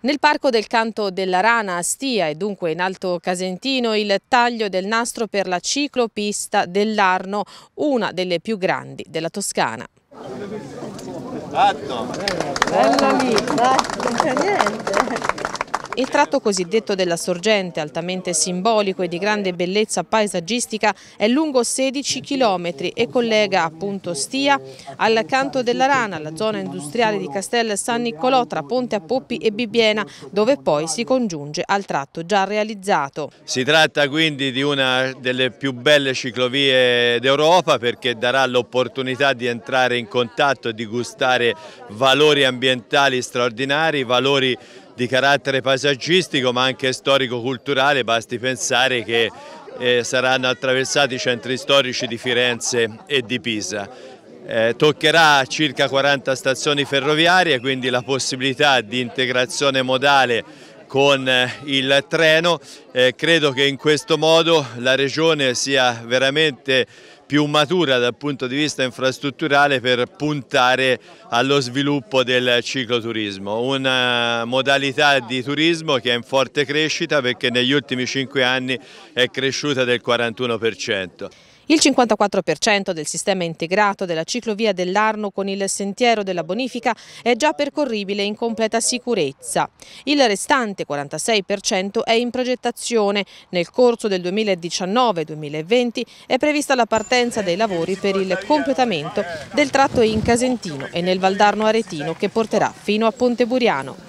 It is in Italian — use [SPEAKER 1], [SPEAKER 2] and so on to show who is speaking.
[SPEAKER 1] Nel parco del canto della Rana a Stia e dunque in Alto Casentino il taglio del nastro per la ciclopista dell'Arno, una delle più grandi della Toscana. Atto. Bella amica, non c'è niente. Il tratto cosiddetto della sorgente, altamente simbolico e di grande bellezza paesaggistica, è lungo 16 km e collega appunto Stia al canto della Rana, la zona industriale di Castel San Niccolò tra Ponte a Poppi e Bibbiena, dove poi si congiunge al tratto già realizzato.
[SPEAKER 2] Si tratta quindi di una delle più belle ciclovie d'Europa perché darà l'opportunità di entrare in contatto e di gustare valori ambientali straordinari, valori di carattere paesaggistico ma anche storico-culturale, basti pensare che eh, saranno attraversati i centri storici di Firenze e di Pisa. Eh, toccherà circa 40 stazioni ferroviarie, quindi la possibilità di integrazione modale con eh, il treno. Eh, credo che in questo modo la Regione sia veramente più matura dal punto di vista infrastrutturale per puntare allo sviluppo del cicloturismo, una eh, modalità di turismo che è in forte crescita perché negli ultimi cinque anni è cresciuta del 41%.
[SPEAKER 1] Il 54% del sistema integrato della ciclovia dell'Arno con il sentiero della bonifica è già percorribile in completa sicurezza. Il restante 46% è in progettazione. Nel corso del 2019-2020 è prevista la partenza dei lavori per il completamento del tratto in Casentino e nel Valdarno Aretino che porterà fino a Ponte Buriano.